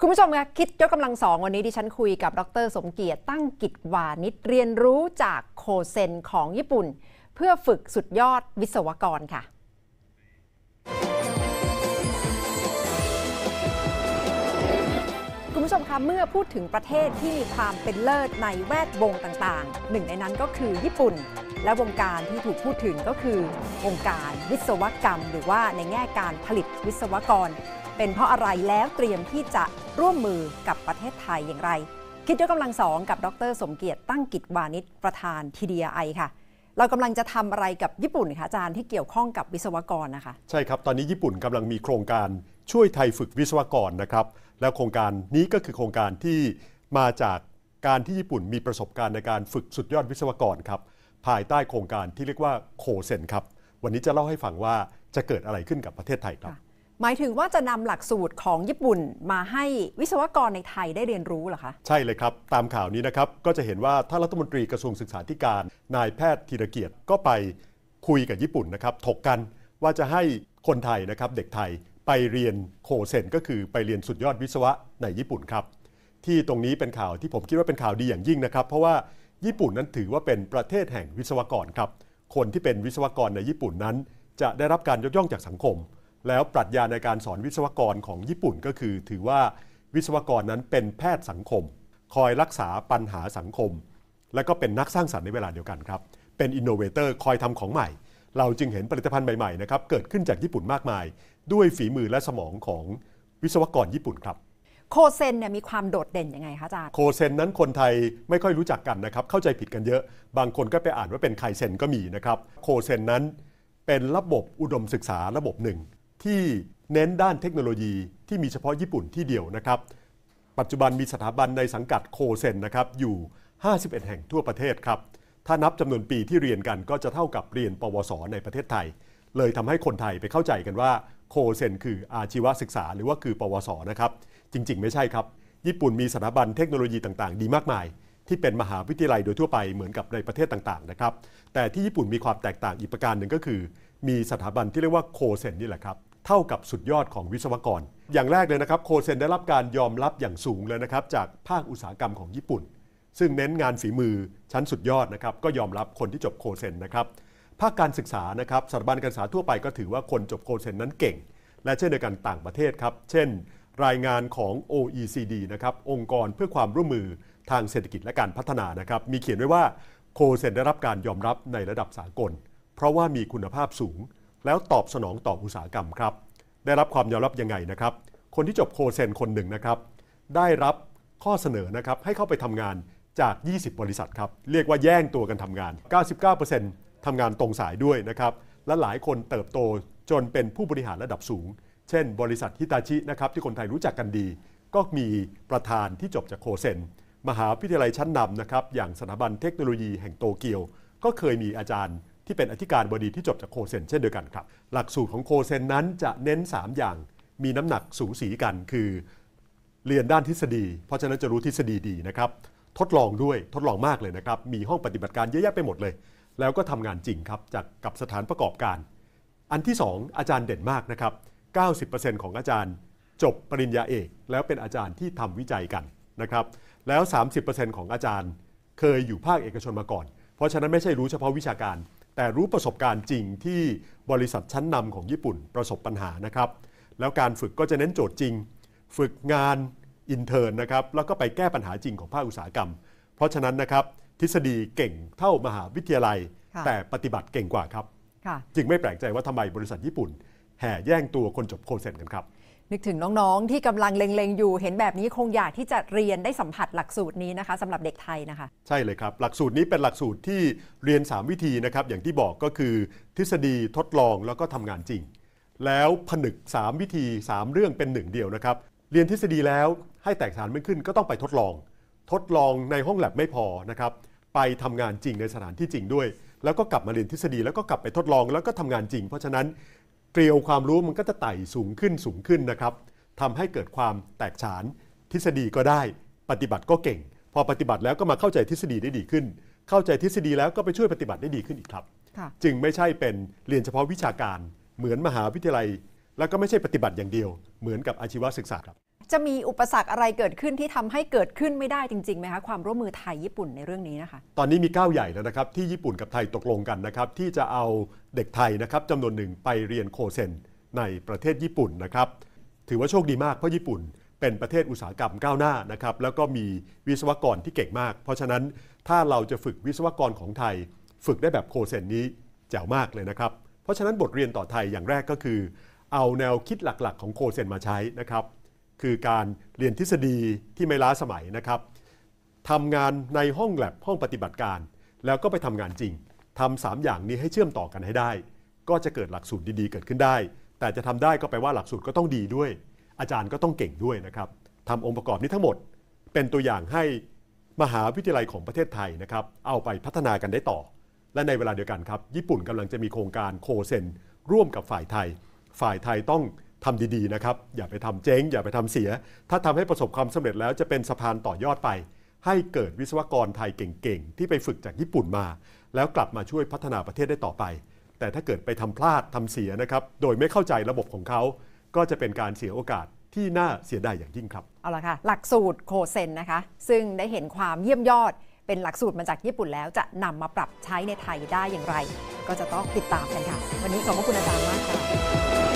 คุณผู้ชมคะคิดยกกำลังสองวันนี้ดิฉันคุยกับ ดรสมเกียรติตั้งกิจวานิชเรียนรู้จากโคเซนของญี่ปุ่น เพื่อฝึกสุดยอดวิศวกรค่ะ คุณผู้ชมคะเมื่อพูดถึงประเทศที่มีความเป็นเลิศในแวดวงต่าง ๆ หนึ่งในนั้นก็คือญี่ปุ่นและวงการที่ถูกพูดถึงก็คือวงการวิศวกรรม หรือว่าในแง่การผลิตวิศวกร เป็นเพราะอะไรแล้วเตรียมที่จะร่วมมือกับประเทศไทยอย่างไร คิดด้วยกำลังสองกับดร สมเกียรติตั้งกิจวานิชประธานทีด t ไอค่ะ เรากำลังจะทำอะไรกับญี่ปุ่นคะอาจารย์ที่เกี่ยวข้องกับวิศวกรนะคะ ใช่ครับ ตอนนี้ญี่ปุ่นกำลังมีโครงการช่วยไทยฝึกวิศวกรนะครับ แล้วโครงการนี้ก็คือโครงการที่มาจากการที่ญี่ปุ่นมีประสบการณ์ในการฝึกสุดยอดวิศวกรครับ ภายใต้โครงการที่เรียกว่าโคเซนครับ วันนี้จะเล่าให้ฟังว่าจะเกิดอะไรขึ้นกับประเทศไทยครับหมายถึงว่าจะนำหลักสูตรของญี่ปุ่นมาให้วิศวกรในไทยได้เรียนรู้เหรอคะใช่เลยครับ ตามข่าวนี้นะครับก็จะเห็นว่าท่านรัฐมนตรีกระทรวงศึกษาธิการนายแพทย์ธีรเกียรติก็ไปคุยกับญี่ปุ่นนะครับถกกัน ว่าจะให้คนไทยนะครับเด็กไทยไปเรียนโคเซนก็คือไปเรียนสุดยอดวิศวะในญี่ปุ่นครับ ที่ตรงนี้เป็นข่าวที่ผมคิดว่าเป็นข่าวดีอย่างยิ่งนะครับเพราะว่าญี่ปุ่นนั้นถือว่าเป็นประเทศแห่งวิศวกรครับคนที่เป็นวิศวกรในญี่ปุ่นนั้น จะได้รับการยกย่องจากสังคมแล้วปรัชญาในการสอนวิศวกรของญี่ปุ่นก็คือ ถือว่าวิศวกรนั้นเป็นแพทย์สังคม คอยรักษาปัญหาสังคม และก็เป็นนักสร้างสรรค์ในเวลาเดียวกันครับ เป็นอินโนเวเตอร์คอยทำของใหม่ เราจึงเห็นผลิตภัณฑ์ใหม่ๆนะครับเกิดขึ้นจากญี่ปุ่นมากมาย ด้วยฝีมือและสมองของวิศวกรญี่ปุ่นครับโคเซนเนี่ยมีความโดดเด่นยังไงคะอาจารย์โคเซนนั้นคนไทยไม่ค่อยรู้จักกันนะครับเข้าใจผิดกันเยอะ บางคนก็ไปอ่านว่าเป็นไคเซนก็มีนะครับโคเซนนั้น เป็นระบบอุดมศึกษาระบบหนึ่งที่เน้นด้านเทคโนโลยีที่มีเฉพาะญี่ปุ่นที่เดียวนะครับ ปัจจุบันมีสถาบันในสังกัดโคเซนนะครับอยู่ 51 แห่งทั่วประเทศครับถ้านับจำนวนปีที่เรียนกันก็จะเท่ากับเรียนปวสในประเทศไทย เลยทำให้คนไทยไปเข้าใจกันว่าโคเซนคืออาชีวศึกษาหรือว่าคือ ปวสนะครับจริงๆ ไม่ใช่ครับ ญี่ปุ่นมีสถาบันเทคโนโลยีต่างๆ ดีมากมาย ที่เป็นมหาวิทยาลัยโดยทั่วไปเหมือนกับในประเทศต่างๆนะครับแต่ที่ญี่ปุ่นมีความแตกต่างอีกประการหนึ่งก็คือ มีสถาบันที่เรียกว่าโคเซนนี่แหละครับเท่ากับสุดยอดของวิศวกร อย่างแรกเลยนะครับโคเซนได้รับการยอมรับอย่างสูงเลยนะครับจากภาคอุตสาหกรรมของญี่ปุ่น ซึ่งเน้นงานฝีมือชั้นสุดยอดนะครับก็ยอมรับคนที่จบโคเซนนะครับ ภาคการศึกษานะครับสถาบันการศึกษาทั่วไปก็ถือว่าคนจบโคเซนนั้นเก่ง และเช่นเดียวกันต่างประเทศครับเช่น รายงานของ OECD นะครับองค์กรเพื่อความร่วมมือทางเศรษฐกิจและการพัฒนานะครับมีเขียนไว้ว่าโคเซนได้รับการยอมรับในระดับสากล เพราะว่ามีคุณภาพสูงแล้วตอบสนองต่ออุตสาหกรรมครับ ได้รับความยอมรับยังไงนะครับ คนที่จบโคเซนคนหนึ่งนะครับ ได้รับข้อเสนอนะครับให้เข้าไปทำงานจาก 20 บริษัทครับ เรียกว่าแย่งตัวกันทำงาน 99%ทำงานตรงสายด้วยนะครับ และหลายคนเติบโตจนเป็นผู้บริหารระดับสูง เช่น บริษัทฮิตาชินะครับที่คนไทยรู้จักกันดี ก็มีประธานที่จบจากโคเซน มหาวิทยาลัยชั้นนำนะครับ อย่างสถาบันเทคโนโลยีแห่งโตเกียว ก็เคยมีอาจารย์ที่เป็นอธิการบดีที่จบจากโคเซนเช่นเดียวกันครับ หลักสูตรของโคเซนนั้นจะเน้น 3 อย่างมีน้ำหนักสูสีกัน คือเรียนด้านทฤษฎี เพราะฉะนั้นจะรู้ทฤษฎีดีนะครับ ทดลองด้วย ทดลองมากเลยนะครับ มีห้องปฏิบัติการเยอะแยะไปหมดเลย แล้วก็ทำงานจริงครับ จากกับสถานประกอบการ อันที่ 2 อาจารย์เด่นมากนะครับ90%ของอาจารย์ จบปริญญาเอก แล้วเป็นอาจารย์ที่ทำวิจัยกันนะครับ แล้ว 30%ของอาจารย์ เคยอยู่ภาคเอกชนมาก่อน เพราะฉะนั้นไม่ใช่รู้เฉพาะวิชาการแต่รู้ประสบการณ์จริงที่บริษัทชั้นนำของญี่ปุ่นประสบปัญหานะครับแล้วการฝึกก็จะเน้นโจทย์จริง ฝึกงานอินเทอร์นะครับแล้วก็ไปแก้ปัญหาจริงของภาคอุตสาหกรรม เพราะฉะนั้นนะครับทฤษฎีเก่งเท่ามหาวิทยาลัย แต่ปฏิบัติเก่งกว่าครับจึงไม่แปลกใจว่าทำไมบริษัทญี่ปุ่น แห่แย่งตัวคนจบโคเซ็นกันครับนึกถึงน้องๆที่กำลังเล็งๆ อยู่ เห็นแบบนี้คงอยากที่จะเรียนได้สัมผัสหลักสูตรนี้นะคะสำหรับเด็กไทยนะคะใช่เลยครับหลักสูตรนี้เป็นหลักสูตรที่เรียน 3 วิธีนะครับอย่างที่บอกก็คือทฤษฎีทดลองแล้วก็ทำงานจริง แล้วผนึก 3 วิธี 3 เรื่องเป็นหนึ่งเดียวนะครับ เรียนทฤษฎีแล้วให้แตกฐานไม่ขึ้นก็ต้องไปทดลอง ทดลองในห้องแลบไม่พอนะครับไปทำงานจริงในสถานที่จริงด้วย แล้วก็กลับมาเรียนทฤษฎีแล้วก็กลับไปทดลองแล้วก็ทำงานจริง เพราะฉะนั้นเกลียวความรู้มันก็จะไต่สูงขึ้นสูงขึ้นนะครับทำให้เกิดความแตกฉานทฤษฎีก็ได้ปฏิบัติก็เก่ง พอปฏิบัติแล้วก็มาเข้าใจทฤษฎีได้ดีขึ้น เข้าใจทฤษฎีแล้วก็ไปช่วยปฏิบัติได้ดีขึ้นอีกครับ จึงไม่ใช่เป็นเรียนเฉพาะวิชาการเหมือนมหาวิทยาลัย แล้วก็ไม่ใช่ปฏิบัติอย่างเดียว เหมือนกับอาชีวศึกษาครับจะมีอุปสรรคอะไรเกิดขึ้นที่ทำให้เกิดขึ้นไม่ได้จริงๆไหมคะ ความร่วมมือไทยญี่ปุ่นในเรื่องนี้นะคะ ตอนนี้มีก้าวใหญ่แล้วนะครับ ที่ญี่ปุ่นกับไทยตกลงกันนะครับ ที่จะเอาเด็กไทยนะครับจำนวนหนึ่งไปเรียนโคเซนในประเทศญี่ปุ่นนะครับ ถือว่าโชคดีมากเพราะญี่ปุ่นเป็นประเทศอุตสาหกรรมก้าวหน้านะครับ แล้วก็มีวิศวกรที่เก่งมาก เพราะฉะนั้นถ้าเราจะฝึกวิศวกรของไทยฝึกได้แบบโคเซนนี้แจ๋วมากเลยนะครับ เพราะฉะนั้นบทเรียนต่อไทยอย่างแรกก็คือ เอาแนวคิดหลักๆ ของโคเซนมาใช้นะครับคือการเรียนทฤษฎีที่ไม่ล้าสมัยนะครับทำงานในห้องแลบห้องปฏิบัติการแล้วก็ไปทำงานจริงทำสามอย่างนี้ให้เชื่อมต่อกันให้ได้ ก็จะเกิดหลักสูตรดี ๆ เกิดขึ้นได้ แต่จะทำได้ก็แปลว่าหลักสูตรก็ต้องดีด้วย อาจารย์ก็ต้องเก่งด้วยนะครับทำองค์ประกอบนี้ทั้งหมดเป็นตัวอย่างให้มหาวิทยาลัยของประเทศไทยนะครับ เอาไปพัฒนากันได้ต่อ และในเวลาเดียวกันครับญี่ปุ่นกำลังจะมีโครงการโคเซนร่วมกับฝ่ายไทย ฝ่ายไทยต้องทำดีๆ นะครับ อย่าไปทำเจ๊ง อย่าไปทำเสีย ถ้าทำให้ประสบความสำเร็จแล้วจะเป็นสะพานต่อยอดไป ให้เกิดวิศวกรไทยเก่ง ๆ ที่ไปฝึกจากญี่ปุ่นมา แล้วกลับมาช่วยพัฒนาประเทศได้ต่อไป แต่ถ้าเกิดไปทำพลาดทำเสียนะครับ โดยไม่เข้าใจระบบของเขา ก็จะเป็นการเสียโอกาสที่น่าเสียดายอย่างยิ่งครับ เอาละค่ะ หลักสูตรโคเซนนะคะ ซึ่งได้เห็นความเยี่ยมยอด เป็นหลักสูตรมาจากญี่ปุ่นแล้วจะนำมาปรับใช้ในไทยได้อย่างไร ก็จะต้องติดตามกันค่ะ วันนี้ขอบพระคุณอาจารย์มากค่ะ